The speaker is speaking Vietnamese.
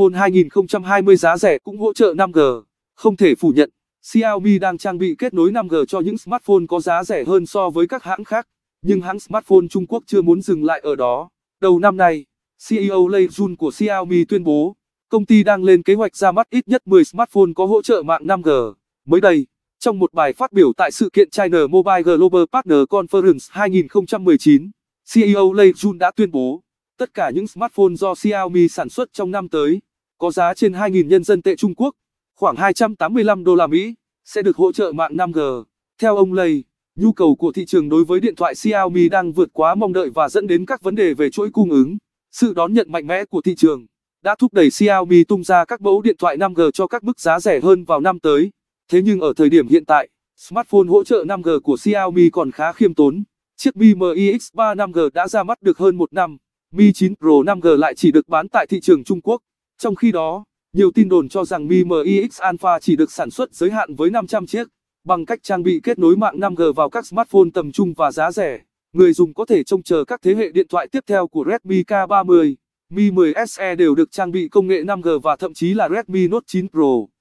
smartphone 2020 giá rẻ cũng hỗ trợ 5G. Không thể phủ nhận, Xiaomi đang trang bị kết nối 5G cho những smartphone có giá rẻ hơn so với các hãng khác, nhưng hãng smartphone Trung Quốc chưa muốn dừng lại ở đó. Đầu năm nay, CEO Lei Jun của Xiaomi tuyên bố, công ty đang lên kế hoạch ra mắt ít nhất 10 smartphone có hỗ trợ mạng 5G. Mới đây, trong một bài phát biểu tại sự kiện China Mobile Global Partner Conference 2019, CEO Lei Jun đã tuyên bố, tất cả những smartphone do Xiaomi sản xuất trong năm tới có giá trên 2.000 nhân dân tệ Trung Quốc, khoảng 285 đô la Mỹ, sẽ được hỗ trợ mạng 5G. Theo ông Lay, nhu cầu của thị trường đối với điện thoại Xiaomi đang vượt quá mong đợi và dẫn đến các vấn đề về chuỗi cung ứng. Sự đón nhận mạnh mẽ của thị trường đã thúc đẩy Xiaomi tung ra các mẫu điện thoại 5G cho các mức giá rẻ hơn vào năm tới. Thế nhưng ở thời điểm hiện tại, smartphone hỗ trợ 5G của Xiaomi còn khá khiêm tốn. Chiếc Mi MIX 3 5G đã ra mắt được hơn một năm, Mi 9 Pro 5G lại chỉ được bán tại thị trường Trung Quốc. Trong khi đó, nhiều tin đồn cho rằng Mi MX Alpha chỉ được sản xuất giới hạn với 500 chiếc. Bằng cách trang bị kết nối mạng 5G vào các smartphone tầm trung và giá rẻ, người dùng có thể trông chờ các thế hệ điện thoại tiếp theo của Redmi K30, Mi 10 SE đều được trang bị công nghệ 5G và thậm chí là Redmi Note 9 Pro.